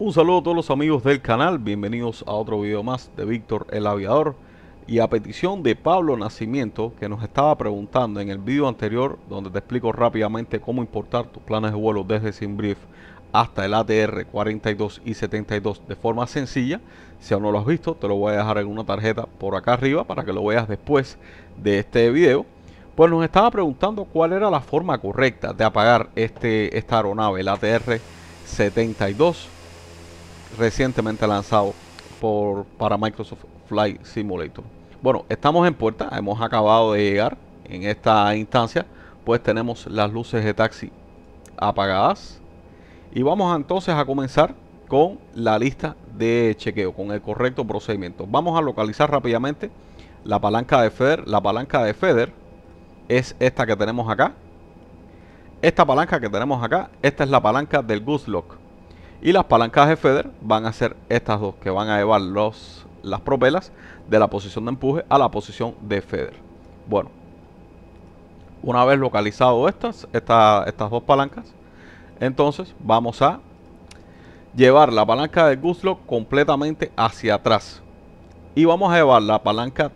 Un saludo a todos los amigos del canal, bienvenidos a otro video más de Víctor el Aviador y a petición de Pablo Nacimiento que nos estaba preguntando en el video anterior donde te explico rápidamente cómo importar tus planes de vuelo desde Simbrief hasta el ATR 42 y 72 de forma sencilla. Si aún no lo has visto, te lo voy a dejar en una tarjeta por acá arriba para que lo veas después de este video. Pues nos estaba preguntando cuál era la forma correcta de apagar este, esta aeronave, el ATR 72 recientemente lanzado por, para Microsoft Flight Simulator. Bueno, estamos en puerta, hemos acabado de llegar en esta instancia, pues tenemos las luces de taxi apagadas. Y vamos entonces a comenzar con la lista de chequeo, con el correcto procedimiento. Vamos a localizar rápidamente la palanca de FEDER. La palanca de FEDER es esta que tenemos acá. Esta palanca que tenemos acá, esta es la palanca del Good Lock. Y las palancas de Feder van a ser estas dos, que van a llevar los, las propelas de la posición de empuje a la posición de Feder. Bueno, una vez localizado estas, estas dos palancas, entonces vamos a llevar la palanca del Guslock completamente hacia atrás. Y vamos a llevar la palanca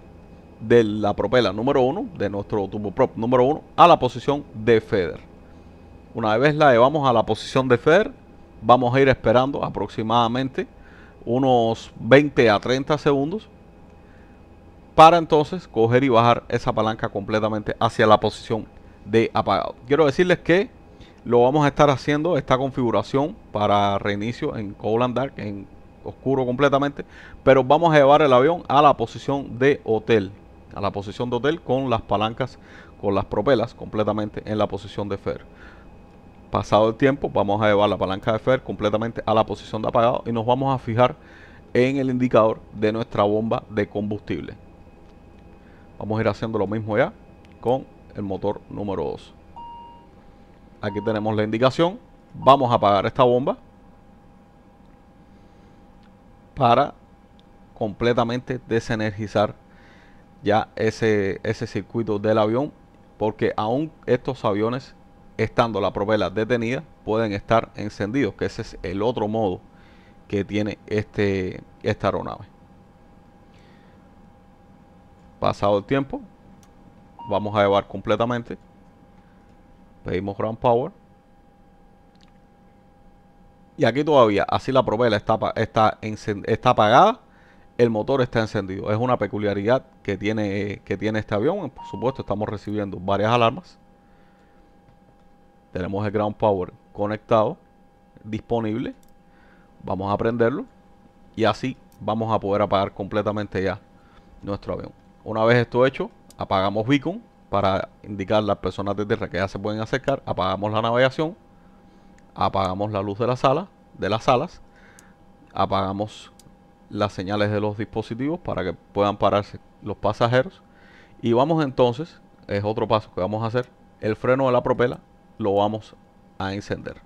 de la propela número 1, de nuestro prop número 1, a la posición de Feder. Una vez la llevamos a la posición de Feder, vamos a ir esperando aproximadamente unos 20 a 30 segundos para entonces coger y bajar esa palanca completamente hacia la posición de apagado. Quiero decirles que lo vamos a estar haciendo esta configuración para reinicio en Cold Dark, en oscuro completamente, pero vamos a llevar el avión a la posición de hotel, a la posición de hotel con las palancas, con las propelas completamente en la posición de fer pasado el tiempo, vamos a llevar la palanca de FER completamente a la posición de apagado y nos vamos a fijar en el indicador de nuestra bomba de combustible. Vamos a ir haciendo lo mismo ya con el motor número 2. Aquí tenemos la indicación. Vamos a apagar esta bomba para completamente desenergizar ya ese, ese circuito del avión porque aún estos aviones estando la propela detenida, pueden estar encendidos, que ese es el otro modo que tiene este, esta aeronave. Pasado el tiempo, vamos a llevar completamente. Pedimos ground power. Y aquí todavía, así la propela está, está, está apagada, el motor está encendido. Es una peculiaridad que tiene, que tiene este avión. Por supuesto, estamos recibiendo varias alarmas. Tenemos el ground power conectado, disponible. Vamos a prenderlo y así vamos a poder apagar completamente ya nuestro avión. Una vez esto hecho, apagamos beacon para indicar a las personas de tierra que ya se pueden acercar, apagamos la navegación, apagamos la luz de la sala, de las salas, apagamos las señales de los dispositivos para que puedan pararse los pasajeros y vamos entonces, es otro paso que vamos a hacer, el freno de la propela lo vamos a encender.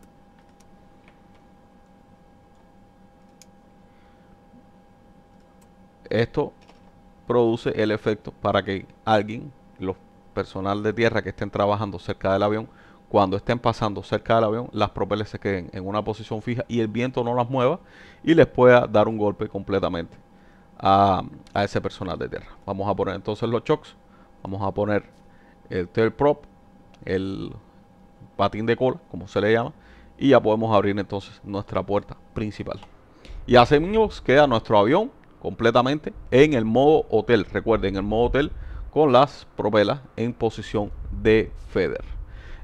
Esto produce el efecto para que alguien, los personal de tierra que estén trabajando cerca del avión, cuando estén pasando cerca del avión, las propeles se queden en una posición fija y el viento no las mueva y les pueda dar un golpe completamente a, ese personal de tierra. Vamos a poner entonces los shocks. vamos a poner el tail prop, el patín de cola, como se le llama, y ya podemos abrir entonces nuestra puerta principal. Y hacemos queda nuestro avión completamente en el modo hotel, recuerden, el modo hotel con las propelas en posición de feather.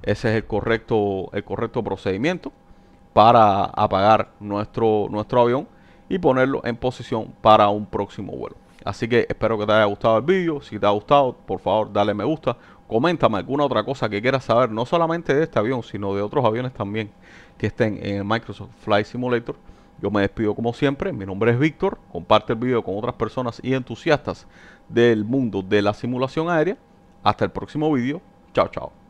Ese es el correcto, el correcto procedimiento para apagar nuestro, nuestro avión y ponerlo en posición para un próximo vuelo. Así que espero que te haya gustado el vídeo. Si te ha gustado, por favor, dale me gusta Coméntame alguna otra cosa que quieras saber, no solamente de este avión, sino de otros aviones también que estén en el Microsoft Flight Simulator. Yo me despido como siempre, mi nombre es Víctor, comparte el video con otras personas y entusiastas del mundo de la simulación aérea. Hasta el próximo video, chao chao.